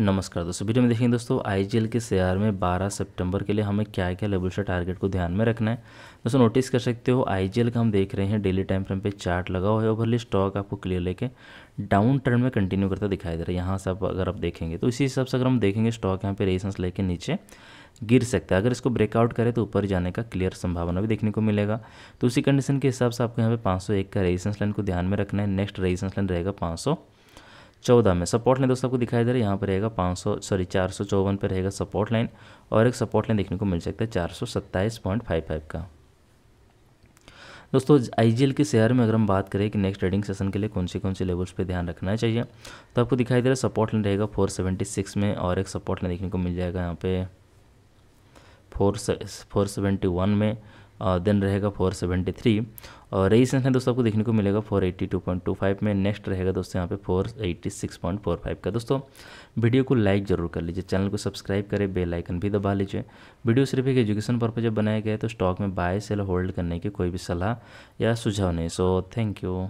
नमस्कार दोस्तों वीडियो में देखेंगे दोस्तों आईजीएल के शेयर में 12 सितंबर के लिए हमें क्या क्या लेवल से टारगेट को ध्यान में रखना है दोस्तों नोटिस कर सकते हो आईजीएल का हम देख रहे हैं डेली टाइम फ्रेम पे चार्ट लगा हुआ है ओवरली स्टॉक आपको क्लियर लेके डाउन ट्रेंड में कंटिन्यू करता दिखाई दे रहा है यहाँ से आप अगर आप देखेंगे तो इसी हिसाब से अगर हम देखेंगे स्टॉक यहाँ पे रेसेंस लेके नीचे गिर सकता है अगर इसको ब्रेकआउट करे तो ऊपर जाने का क्लियर संभावना भी देखने को मिलेगा तो उसी कंडीशन के हिसाब से आपको यहाँ पे 501 का रेजिस्टेंस लाइन को ध्यान में रखना है नेक्स्ट रेजिस्टेंस लाइन रहेगा सौ चौदह में सपोर्ट लाइन दोस्तों आपको दिखाई दे रहा है यहाँ पर रहेगा पाँच सौ सॉरी चार सौ चौवन पर रहेगा सपोर्ट लाइन और एक सपोर्ट लाइन देखने को मिल सकता है चार सौ सत्ताईस पॉइंट फाइव फाइव का दोस्तों आई के शेयर में अगर हम बात करें कि नेक्स्ट ट्रेडिंग सेशन के लिए कौन सी कौन सी लेवल्स पे ध्यान रखना चाहिए तो आपको दिखाई दे रहा है सपोर्ट लाइन रहेगा फोर सेवेंटी सिक्स में और एक सपोर्ट लाइन देखने को मिल जाएगा यहाँ पे फोर फोर सेवेंटी वन में देन रहेगा फोर सेवेंटी थ्री और रेजिस्टेंस है दोस्तों आपको देखने को मिलेगा four eighty two point two five में नेक्स्ट रहेगा दोस्तों यहाँ पे four eighty six point four five का दोस्तों वीडियो को लाइक जरूर कर लीजिए चैनल को सब्सक्राइब करें बेल आइकन भी दबा लीजिए वीडियो सिर्फ एक एजुकेशन पर्पज जब बनाया गया है तो स्टॉक में बाय सेल होल्ड करने की कोई भी सलाह या सुझाव नहीं सो थैंक यू